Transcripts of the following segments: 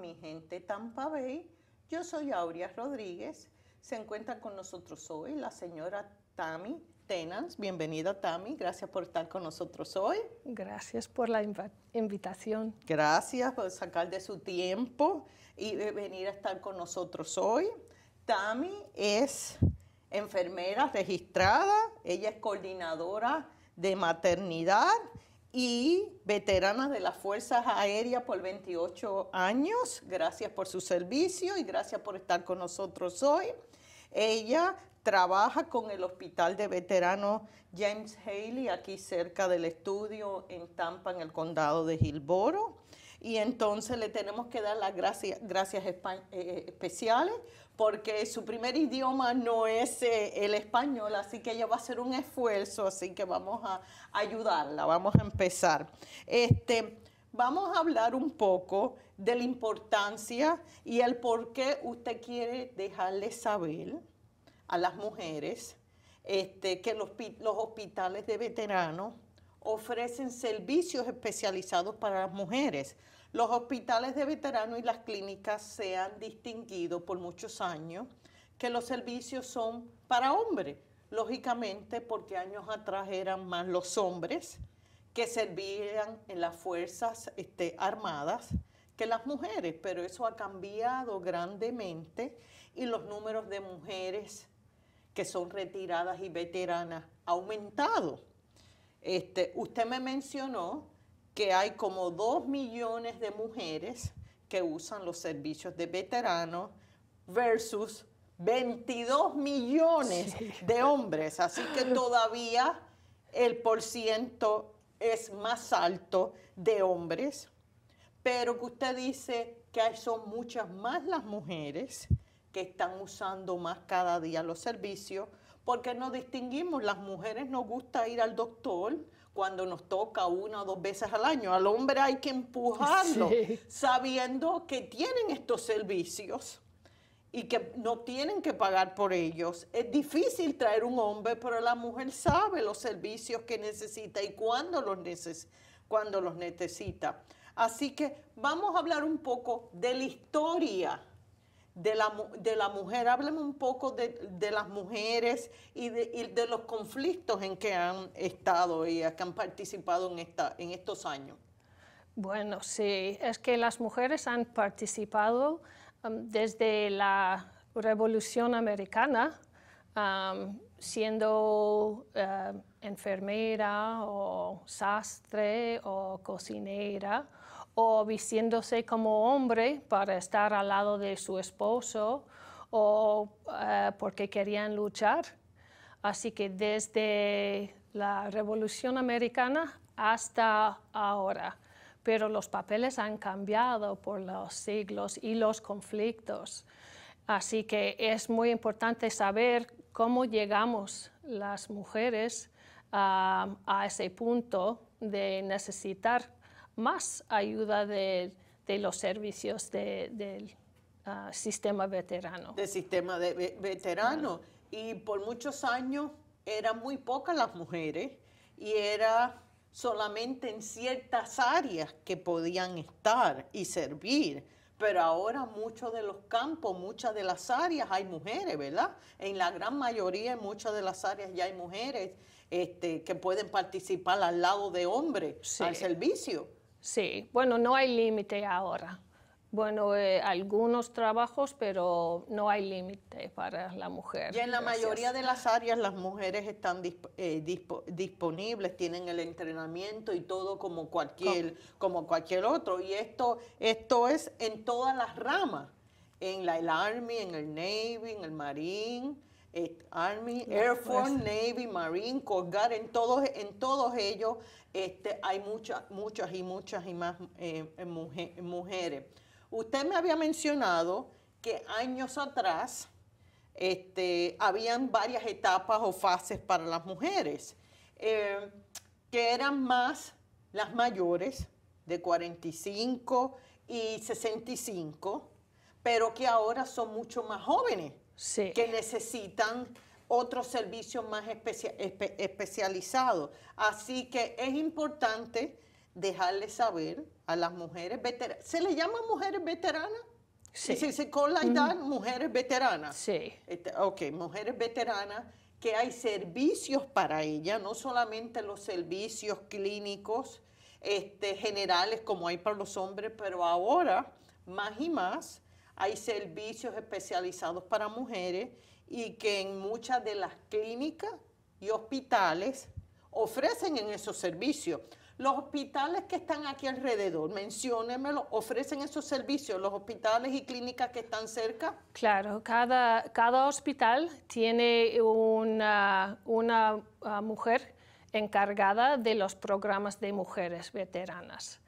Mi Gente Tampa Bay. Yo soy Aurea Rodríguez. Se encuentra con nosotros hoy la señora Tammy Tenans. Bienvenida Tammy. gracias por estar con nosotros hoy. Gracias por la invitación. Gracias por sacar de su tiempo y venir a estar con nosotros hoy. Tammy es enfermera registrada, ella es coordinadora de maternidad y veterana de las Fuerzas Aéreas por 28 años. Gracias por su servicio y gracias por estar con nosotros hoy. Ella trabaja con el Hospital de Veteranos James Haley, aquí cerca del estudio en Tampa, en el condado de Gilboro y entonces le tenemos que dar las gracias, gracias eh, eh, especiales porque su primer idioma no es eh, el español, así que ella va a hacer un esfuerzo, así que vamos a ayudarla, vamos a empezar. Este, vamos a hablar un poco de la importancia y el por qué usted quiere dejarle saber a las mujeres este, que los hospitales de veteranos ofrecen servicios especializados para las mujeres. Los hospitales de veteranos y las clínicas se han distinguido por muchos años que los servicios son para hombres, lógicamente porque años atrás eran más los hombres que servían en las fuerzas este, armadas que las mujeres, pero eso ha cambiado grandemente y los números de mujeres que son retiradas y veteranas ha aumentado. Este, usted me mencionó que hay como 2 millones de mujeres que usan los servicios de veteranos versus 22 millones de hombres. Así que todavía el porciento es más alto de hombres, pero que usted dice que son muchas más las mujeres que están usando más cada día los servicios, porque no distinguimos, las mujeres nos gusta ir al doctor, cuando nos toca una o dos veces al año. Al hombre hay que empujarlo, sabiendo que tienen estos servicios y que no tienen que pagar por ellos. Es difícil traer un hombre, pero la mujer sabe los servicios que necesita y cuándo los necesita. Así que vamos a hablar un poco de la historia de la, mujer. Hábleme un poco de, de las mujeres y de, de, los conflictos en que han estado y que han participado en, esta, en estos años. Bueno, sí, es que las mujeres han participado um, desde la Revolución Americana, um, siendo uh, enfermera o sastre o cocinera o vistiéndose como hombre para estar al lado de su esposo o eh, porque querían luchar. Así que desde la Revolución Americana hasta ahora, pero los papeles han cambiado por los siglos y los conflictos. Así que es muy importante saber cómo llegamos las mujeres ah, a ese punto de necesitar más ayuda de, los servicios del ah, sistema veterano. Del sistema de veterano. Y por muchos años eran muy pocas las mujeres y era solamente en ciertas áreas que podían estar y servir. Pero ahora muchos de los campos, muchas de las áreas hay mujeres, ¿verdad? En la gran mayoría, en muchas de las áreas ya hay mujeres este, que pueden participar al lado de hombres al servicio. Sí, bueno, no hay límite ahora. Bueno, eh, algunos trabajos, pero no hay límite para la mujer. Y en la mayoría de las áreas las mujeres están eh, disponibles, tienen el entrenamiento y todo como cualquier, como cualquier otro. Y esto, esto es en todas las ramas, en la, el Army, en el Navy, en el Marine, eh, Army, Air Force, Navy, Marine, Coast en todos, en todos ellos este, hay muchas, muchas y muchas y más eh, eh, mujeres. Usted me había mencionado que años atrás este, habían varias etapas o fases para las mujeres, eh, que eran más las mayores, de 45 y 65, pero que ahora son mucho más jóvenes, que necesitan otros servicios más especializados. Así que es importante dejarle saber a las mujeres veteranas. ¿Se le llama mujeres veteranas? Sí. se con la edad, mm. mujeres veteranas. Sí. Este, ok, mujeres veteranas, que hay servicios para ellas, no solamente los servicios clínicos este, generales como hay para los hombres, pero ahora, más y más, hay servicios especializados para mujeres y que en muchas de las clínicas y hospitales ofrecen en esos servicios. Los hospitales que están aquí alrededor, menciónemelo, ofrecen esos servicios, los hospitales y clínicas que están cerca. Claro, cada, hospital tiene una, ah, mujer encargada de los programas de mujeres veteranas.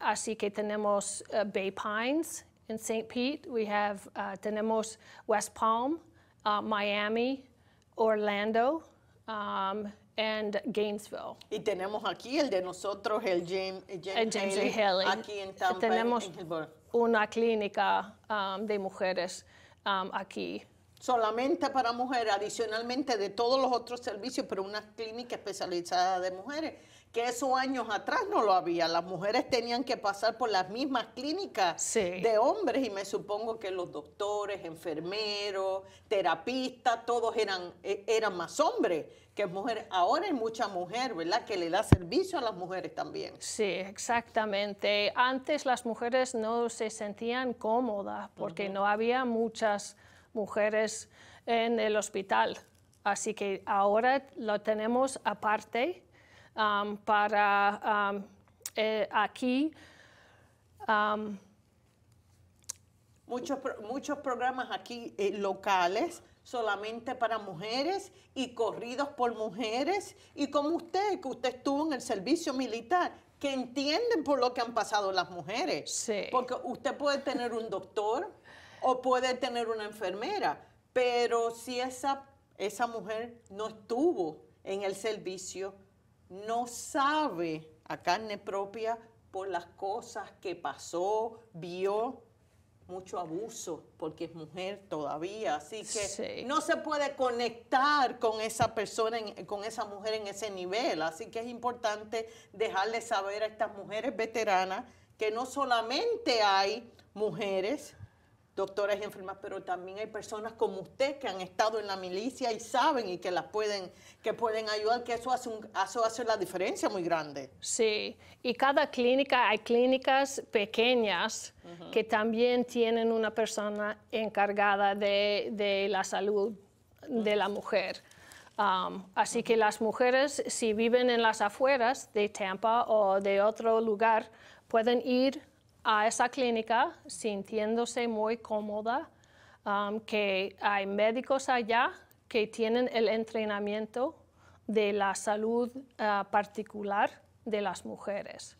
así que tenemos eh, Bay Pines en St. Pete, we ah, tenemos West Palm, Uh, Miami, Orlando, um, and Gainesville. Y tenemos aquí el de nosotros, el James, Haley, aquí en Tampa. Tenemos una clínica um, de mujeres um, aquí. Solamente para mujeres, adicionalmente de todos los otros servicios, pero una clínica especializada de mujeres que esos años atrás no lo había. Las mujeres tenían que pasar por las mismas clínicas de hombres y me supongo que los doctores, enfermeros, terapistas, todos eran, e, eran más hombres que mujeres. Ahora hay mucha mujer, ¿verdad? Que le da servicio a las mujeres también. Sí, exactamente. Antes las mujeres no se sentían cómodas porque no había muchas mujeres en el hospital. Así que ahora lo tenemos aparte Um, para um, eh, aquí. Um, muchos, muchos programas aquí eh, locales solamente para mujeres y corridos por mujeres y como usted, que usted estuvo en el servicio militar, que entienden por lo que han pasado las mujeres. Porque usted puede tener un doctor o puede tener una enfermera, pero si esa, esa mujer no estuvo en el servicio no sabe a carne propia por las cosas que pasó, vio mucho abuso, porque es mujer todavía, así que no se puede conectar con esa persona, con esa mujer en ese nivel, así que es importante dejarle saber a estas mujeres veteranas que no solamente hay mujeres doctoras y enfermas, pero también hay personas como usted que han estado en la milicia y saben y que las pueden, que pueden ayudar, que eso hace, un, la diferencia muy grande. Sí, y cada clínica, hay clínicas pequeñas que también tienen una persona encargada de, la salud de la mujer. Um, así que las mujeres, si viven en las afueras de Tampa o de otro lugar, pueden ir a esa clínica sintiéndose muy cómoda, um, que hay médicos allá que tienen el entrenamiento de la salud uh, particular de las mujeres.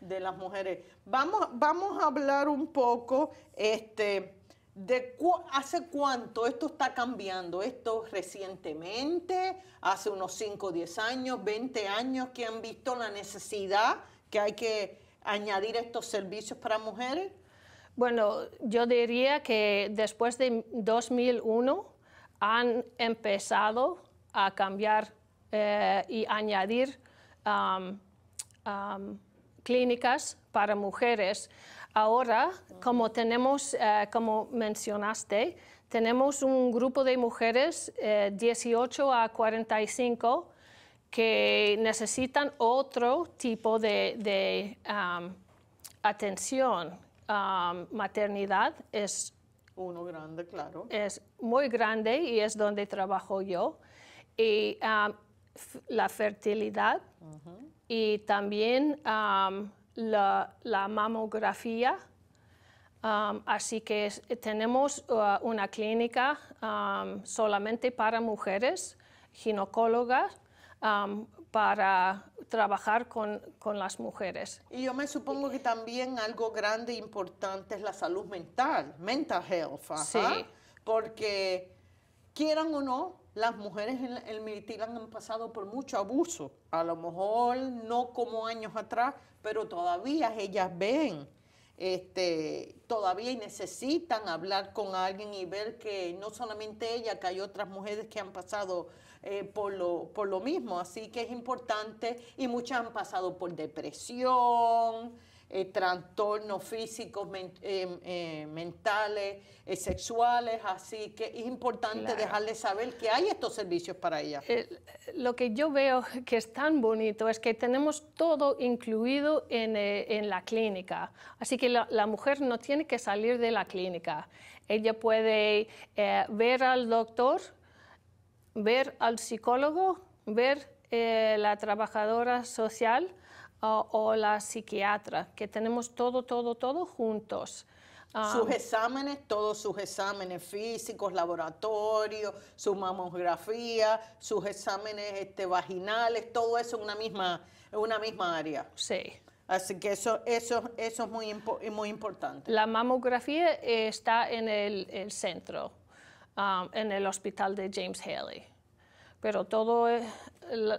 De las mujeres. Vamos, vamos a hablar un poco este, de hace cuánto esto está cambiando. Esto recientemente, hace unos 5, 10 años, 20 años que han visto la necesidad que hay que añadir estos servicios para mujeres? Bueno, yo diría que después de 2001 han empezado a cambiar eh, y añadir clínicas para mujeres. Ahora, como tenemos, eh, como mencionaste, tenemos un grupo de mujeres 18 eh, a 45 que necesitan otro tipo de, um, atención. Um, maternidad es... Uno grande, claro. Es muy grande y es donde trabajo yo. Y um, la fertilidad y también la, mamografía. así que tenemos uh, una clínica solamente para mujeres ginecólogas para trabajar con, las mujeres. Y yo me supongo que también algo grande e importante es la salud mental, mental health, ajá, sí. porque quieran o no, las mujeres en el militar han pasado por mucho abuso, a lo mejor no como años atrás, pero todavía ellas ven, este, todavía necesitan hablar con alguien y ver que no solamente ella, que hay otras mujeres que han pasado eh, por, lo, por lo mismo. Así que es importante y muchas han pasado por depresión, eh, trastornos físicos, eh, mentales, sexuales. Así que es importante dejarles saber que hay estos servicios para ellas. lo que yo veo que es tan bonito es que tenemos todo incluido en, en la clínica. Así que la, mujer no tiene que salir de la clínica. Ella puede ver al doctor ver al psicólogo, ver eh, la trabajadora social o la psiquiatra, que tenemos todo, todo, todo juntos. Ah. sus exámenes, todos sus exámenes físicos, laboratorio, su mamografía, sus exámenes este, vaginales, todo eso en una misma, una misma área. Sí. Así que eso, eso, eso es muy, muy importante. La mamografía está en el centro Um, en el hospital de James Haley. Pero todas eh,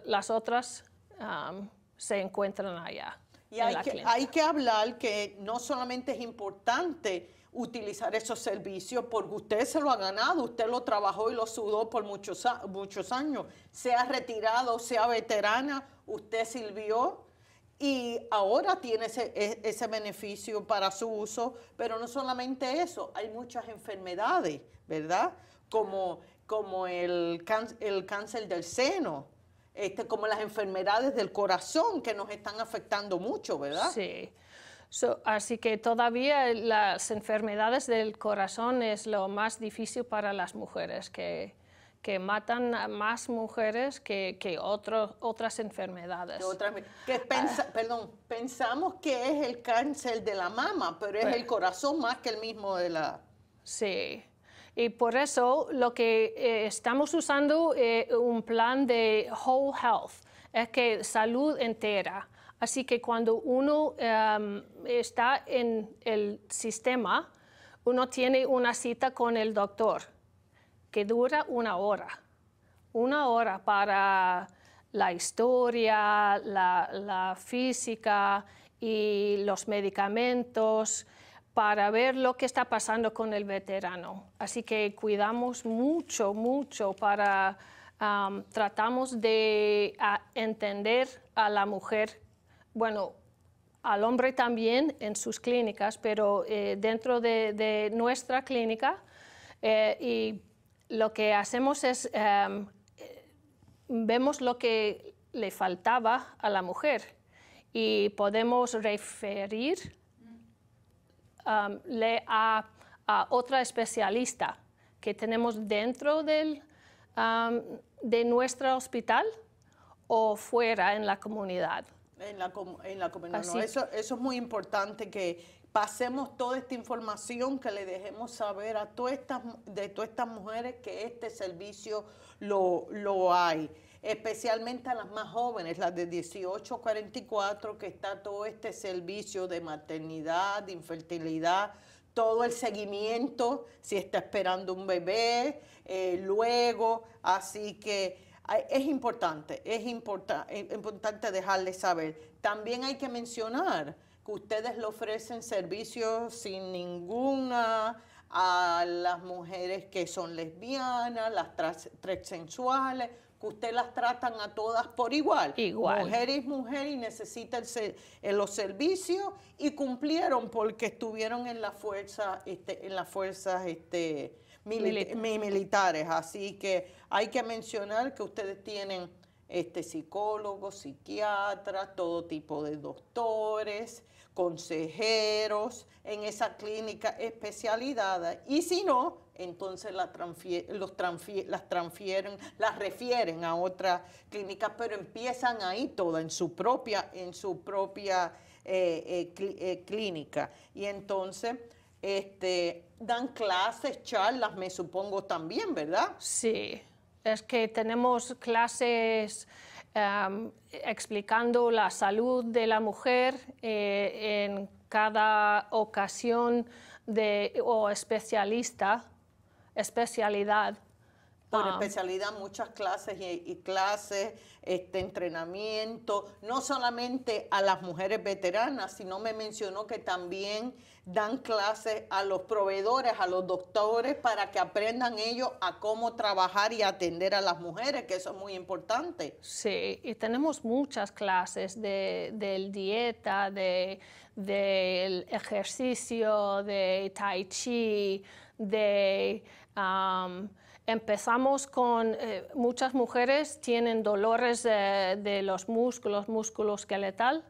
las otras um, se encuentran allá. Y hay que, hay que hablar que no solamente es importante utilizar esos servicios porque usted se lo ha ganado, usted lo trabajó y lo sudó por muchos, muchos años, sea retirado, sea veterana, usted sirvió y ahora tiene ese, e, ese, beneficio para su uso, pero no solamente eso, hay muchas enfermedades, ¿verdad? como, como el, el cáncer del seno, este, como las enfermedades del corazón que nos están afectando mucho, ¿verdad? Sí. así que todavía las enfermedades del corazón es lo más difícil para las mujeres, que, que matan a más mujeres que, que otras enfermedades. que ah. Perdón, pensamos que es el cáncer de la mama, pero es pues el corazón más que el mismo de la... Sí. Y por eso lo que eh, estamos usando es eh, un plan de whole health, es que salud entera. Así que cuando uno em, está en el sistema, uno tiene una cita con el doctor que dura una hora. Una hora para la historia, la física y los medicamentos para ver lo que está pasando con el veterano. Así que cuidamos mucho, mucho para tratamos de entender a la mujer, bueno, al hombre también en sus clínicas, pero eh, dentro de, nuestra clínica eh, y lo que hacemos es em, vemos lo que le faltaba a la mujer y podemos referir Um, le a, otra especialista que tenemos dentro del, um, de nuestro hospital o fuera en la comunidad. En la, en la eso, eso es muy importante que, pasemos toda esta información, que le dejemos saber a todas estas, de todas estas mujeres que este servicio lo, lo hay especialmente a las más jóvenes, las de 18 a 44, que está todo este servicio de maternidad, de infertilidad, todo el seguimiento, si está esperando un bebé, eh, luego, así que es importante, es, importante dejarles saber. También hay que mencionar que ustedes le ofrecen servicios sin ninguna a las mujeres que son lesbianas, las transsexuales, que usted las tratan a todas por igual. Igual. Mujer es mujer y necesita eh, los servicios y cumplieron porque estuvieron en las fuerzas, este, en las fuerzas este, militares. Así que hay que mencionar que ustedes tienen este, psicólogos, psiquiatras, todo tipo de doctores, consejeros en esa clínica especializada. Y si no, entonces la las transfieren, las refieren a otras clínicas, pero empiezan ahí toda en su propia, en su propia eh, eh, eh, clínica. Y entonces este, dan clases, charlas, me supongo también, ¿verdad? Sí, es que tenemos clases explicando la salud de la mujer en cada ocasión de, o especialista especialidad. Por um, especialidad, muchas clases y, clases, este entrenamiento, no solamente a las mujeres veteranas, sino me mencionó que también dan clases a los proveedores, a los doctores, para que aprendan ellos a cómo trabajar y atender a las mujeres, que eso es muy importante. Sí, y tenemos muchas clases de, dieta, de, del ejercicio, de tai chi, de empezamos con eh, muchas mujeres tienen dolores de, los músculos, músculo esqueletal,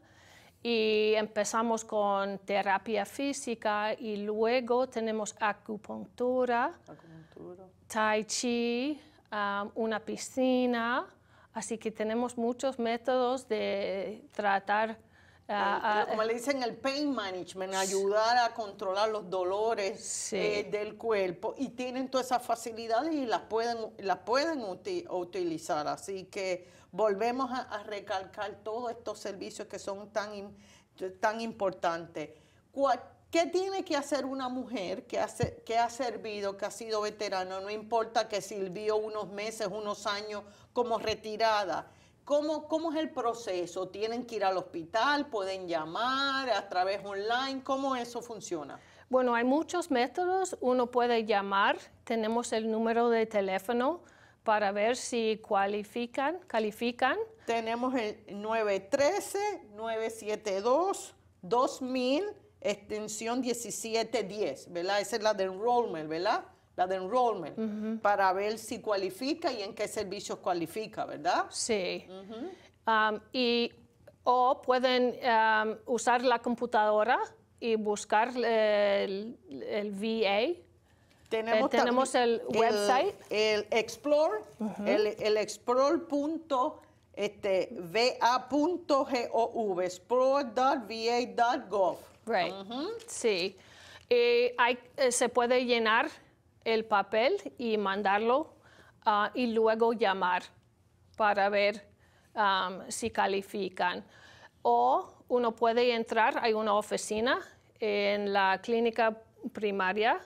y empezamos con terapia física y luego tenemos acupuntura, tai chi, una piscina, así que tenemos muchos métodos de tratar eh, como le dicen, el pain management, ayudar a controlar los dolores eh, del cuerpo y tienen todas esas facilidades y las pueden, las pueden utilizar. Así que volvemos a, recalcar todos estos servicios que son tan, tan importantes. ¿Qué tiene que hacer una mujer que, hace, que ha servido, que ha sido veterano? No importa que sirvió unos meses, unos años como retirada ¿Cómo, es el proceso? ¿Tienen que ir al hospital? ¿Pueden llamar a través online? ¿Cómo eso funciona? Bueno, hay muchos métodos. Uno puede llamar. Tenemos el número de teléfono para ver si cualifican, califican. Tenemos el 913-972-2000, extensión 1710, ¿verdad? Esa es la de enrollment, ¿verdad? la de enrollment, para ver si cualifica y en qué servicios cualifica, ¿verdad? Sí. Um, y o pueden um, usar la computadora y buscar eh, el, VA. Tenemos, eh, tenemos el, website. El Explore, el, el explore.va.gov. Este, right. Sí. Y hay, eh, se puede llenar el papel y mandarlo ah, y luego llamar para ver si califican. O uno puede entrar, hay una oficina en la clínica primaria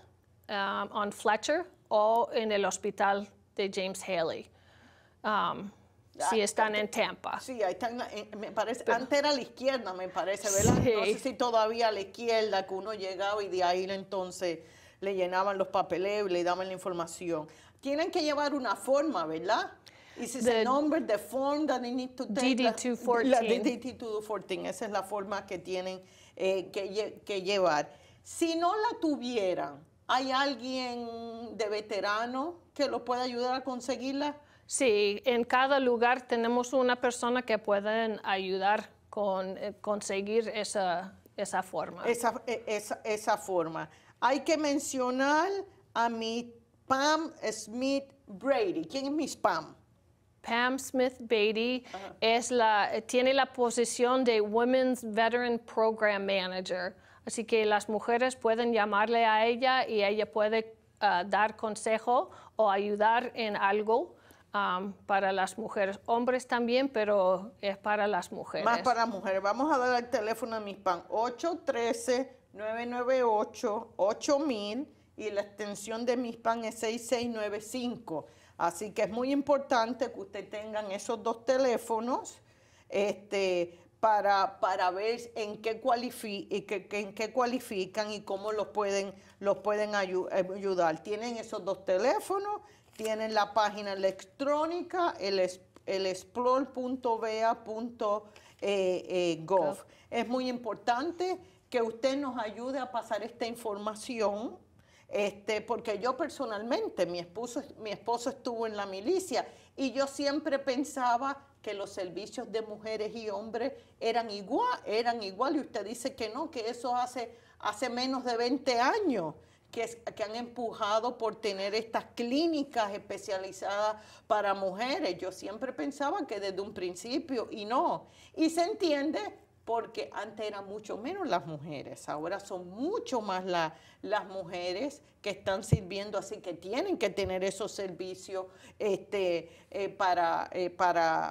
en on Fletcher o en el hospital de James Haley. Ah, si están en Tampa. Sí, ahí están, eh, me parece, antes era a la izquierda, me parece, ¿verdad? Sí. No sé si todavía a la izquierda que uno llegaba y de ahí entonces le llenaban los papeles, le daban la información. Tienen que llevar una forma, ¿verdad? This is the, number, the form that they need to take. DD214. La, DD214, esa es la forma que tienen eh, que, que llevar. Si no la tuvieran, ¿hay alguien de veterano que lo pueda ayudar a conseguirla? Sí, en cada lugar tenemos una persona que pueden ayudar con eh, conseguir esa, esa forma. E, esa, esa, forma. Hay que mencionar a mi Pam Smith Brady. ¿Quién es mi Pam? Pam Smith Brady es la, tiene la posición de Women's Veteran Program Manager. Así que las mujeres pueden llamarle a ella y ella puede ah, dar consejo o ayudar en algo para las mujeres. Hombres también, pero es para las mujeres. Más para mujeres. Vamos a dar el teléfono a MISPAN 813-998-8000 y la extensión de MISPAN es 6695. Así que es muy importante que ustedes tengan esos dos teléfonos este, para, para ver en qué, y en qué cualifican y cómo los pueden, los pueden ayudar. Tienen esos dos teléfonos tienen la página electrónica, el, el eh, eh, es muy importante que usted nos ayude a pasar esta información. Este, porque yo personalmente, mi esposo, mi esposo estuvo en la milicia y yo siempre pensaba que los servicios de mujeres y hombres eran igual, eran igual y usted dice que no, que eso hace, hace menos de 20 años que, han empujado por tener estas clínicas especializadas para mujeres. Yo siempre pensaba que desde un principio y no. Y se entiende porque antes eran mucho menos las mujeres, ahora son mucho más las mujeres que están sirviendo, así que tienen que tener esos servicios este, eh, eh,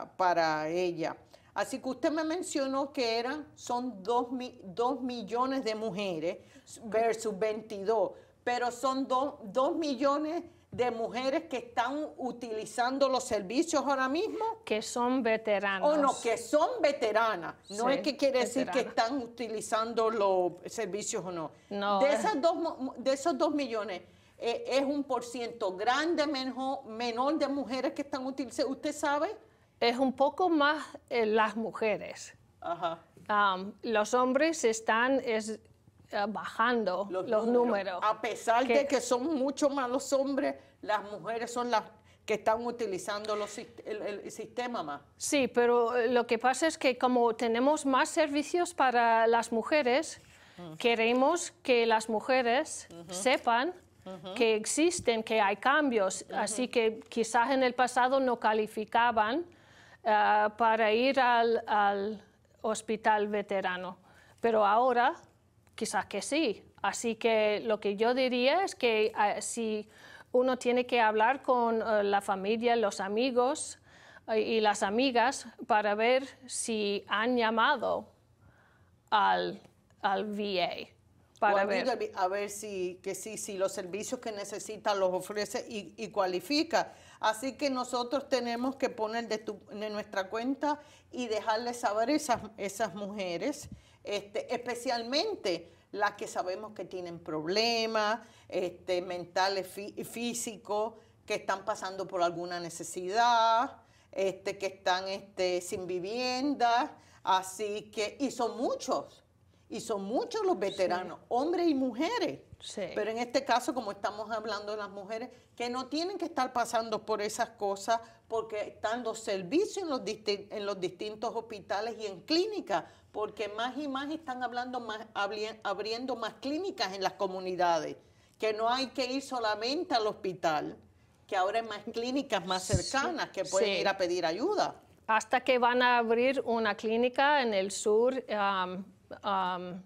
para, ella. Así que usted me mencionó que eran, son 2 dos millones de mujeres versus 22 pero son dos millones de mujeres que están utilizando los servicios ahora mismo. Que son veteranas. O oh, no, que son veteranas. No es que quiere decir que están utilizando los servicios o no. de, eh. esas dos, de esos millones, eh, es un por ciento grande, menor, menor de mujeres que están utilizando. ¿Usted sabe? Es un poco más eh, las mujeres. Ajá. los hombres están, bajando los, números, A pesar de que son mucho más los hombres, las mujeres son las que están utilizando el, sistema más. Sí, pero eh, lo que pasa es que como tenemos más servicios para las mujeres, queremos que las mujeres sepan que existen, que hay cambios, así que quizás en el pasado no calificaban eh, para ir al, al hospital veterano, pero ahora Quizás que sí. Así que lo que yo diría es que ah, si uno tiene que hablar con eh, la familia, los amigos eh, y las amigas para ver si han llamado al, al VA. Para a ver. a ver si, que si los servicios que necesita los ofrece y, cualifica. Así que nosotros tenemos que poner de, de nuestra cuenta y dejarles saber esas, esas mujeres este, especialmente las que sabemos que tienen problemas este, mentales y físicos, que están pasando por alguna necesidad, este, que están este, sin vivienda, así que, y son muchos, y son muchos los veteranos, hombres y mujeres. Pero en este caso, como estamos hablando de las mujeres, que no tienen que estar pasando por esas cosas porque están los servicio en los, en los distintos hospitales y en clínicas, porque más y más están hablando más, abriendo más clínicas en las comunidades, que no hay que ir solamente al hospital, que ahora hay más clínicas más cercanas que pueden ir a pedir ayuda. Hasta que van a abrir una clínica en el sur. Um,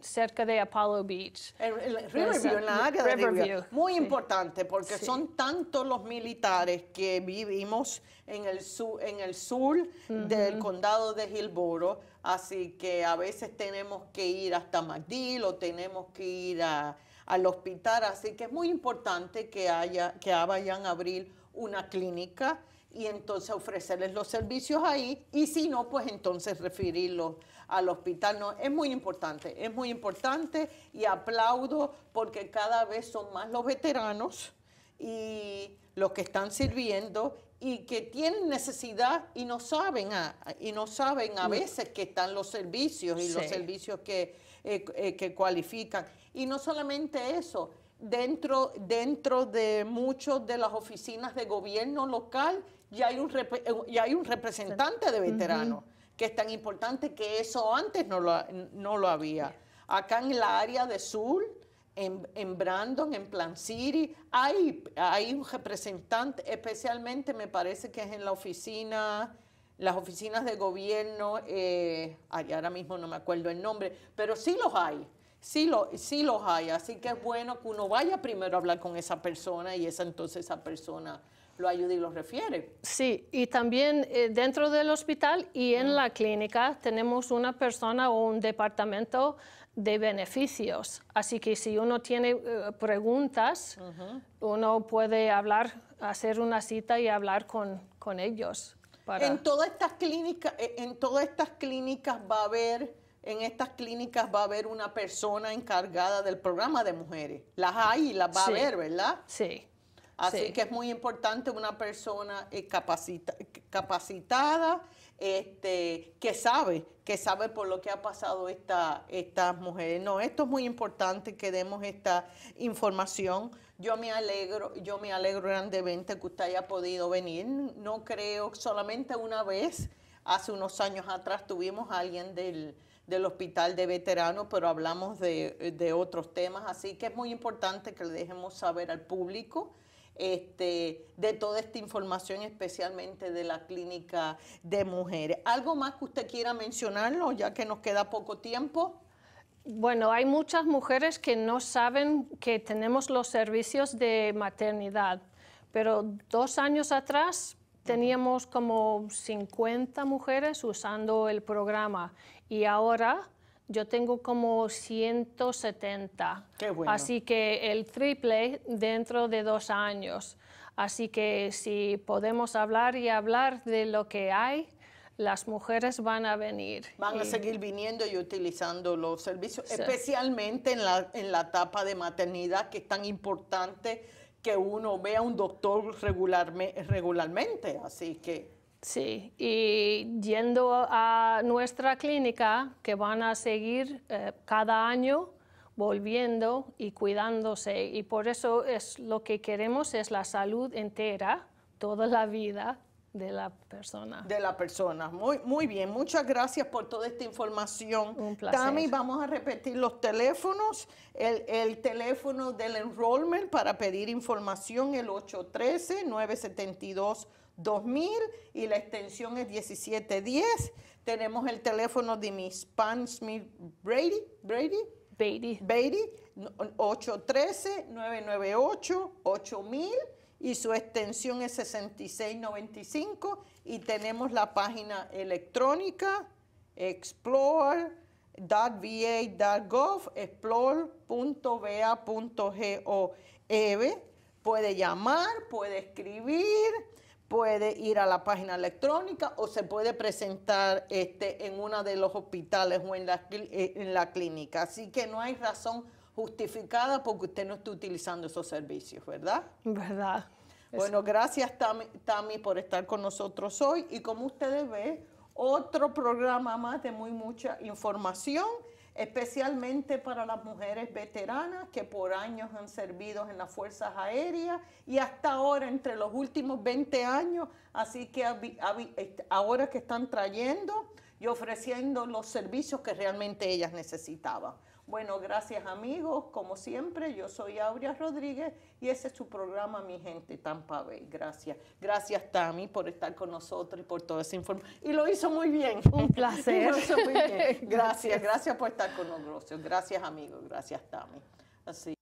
cerca de Apollo Beach. Riverview, Muy importante porque son tantos los militares que vivimos en el sur, en el sur del condado de Hillboro, así que a veces tenemos que ir hasta MacDill o tenemos que ir al hospital, así que es muy importante que, haya, que vayan a abrir una clínica y entonces ofrecerles los servicios ahí y si no, pues entonces referirlos al hospital. No, es muy importante, es muy importante y aplaudo porque cada vez son más los veteranos y los que están sirviendo y que tienen necesidad y no saben a, y no saben a mm. veces que están los servicios y los servicios que, eh, eh, que cualifican. Y no solamente eso, dentro, dentro de muchas de las oficinas de gobierno local ya hay un, eh, hay un representante de veteranos que es tan importante que eso antes no lo, había. Acá en la área de sur, en, Brandon, en Plan City, hay, hay un representante, especialmente me parece que es en la oficina las oficinas de gobierno, eh, ahora mismo no me acuerdo el nombre, pero sí los hay, sí, lo, sí los hay, así que es bueno que uno vaya primero a hablar con esa persona y esa entonces esa persona lo ayuda y lo refiere. Sí, y también eh, dentro del hospital y en mm. la clínica tenemos una persona o un departamento de beneficios. Así que si uno tiene eh, preguntas, uno puede hablar, hacer una cita y hablar con, con ellos. En, todas estas clínicas, eh, en todas estas clínicas va a haber... En estas clínicas va a haber una persona encargada del programa de mujeres. Las hay y las va a haber, ¿verdad? Sí. Así que es muy importante una persona eh, capacitada, este, que sabe, que sabe por lo que ha pasado estas mujeres. No, esto es muy importante que demos esta información. Yo me alegro, yo me alegro grandemente que usted haya podido venir. No creo, solamente una vez, hace unos años atrás, tuvimos a alguien del, del hospital de veteranos, pero hablamos de, de otros temas, así que es muy importante que le dejemos saber al público este, de toda esta información, especialmente de la clínica de mujeres. ¿Algo más que usted quiera mencionarlo, ya que nos queda poco tiempo? Bueno, hay muchas mujeres que no saben que tenemos los servicios de maternidad, pero dos años atrás teníamos como 50 mujeres usando el programa y ahora yo tengo como 170. Así que el triple dentro de dos años. Así que si podemos hablar y hablar de lo que hay, las mujeres van a venir. Van a seguir viniendo y utilizando los servicios, especialmente en la, en la etapa de maternidad, que es tan importante que uno vea un doctor regularme, regularmente. Así que. Sí, y yendo a nuestra clínica, que van a seguir eh, cada año volviendo y cuidándose. Y por eso es lo que queremos es la salud entera, toda la vida de la persona. De la persona. Muy, muy bien, muchas gracias por toda esta información. Un placer. vamos a repetir los teléfonos. El, el teléfono del enrollment para pedir información, el 813 972 2000 y la extensión es 1710. Tenemos el teléfono de Miss Pansmith Smith Brady, Brady, Brady, 813-998-8000 y su extensión es 6695 y tenemos la página electrónica explore.va.gov, explore.va.gov. E puede llamar, puede escribir, puede ir a la página electrónica o se puede presentar este, en uno de los hospitales o eh, en la, clínica. Así que no hay razón justificada porque usted no esté utilizando esos servicios, ¿verdad? ¿Verdad? Bueno, gracias Tammy, Tami, por estar con nosotros hoy y como ustedes ven, otro programa más de muy mucha información especialmente para las mujeres veteranas que por años han servido en las Fuerzas Aéreas y hasta ahora, entre los últimos 20 años, así que este, ahora que están trayendo y ofreciendo los servicios que realmente ellas necesitaban. Bueno, gracias amigos, como siempre, yo soy Aurea Rodríguez y ese es su programa Mi Gente Tampa Bay. Gracias. Gracias Tami por estar con nosotros y por todo ese informe. Y lo hizo muy bien. Un placer. Gracias, gracias, por estar con nosotros. Gracias amigos, gracias Tami. Así.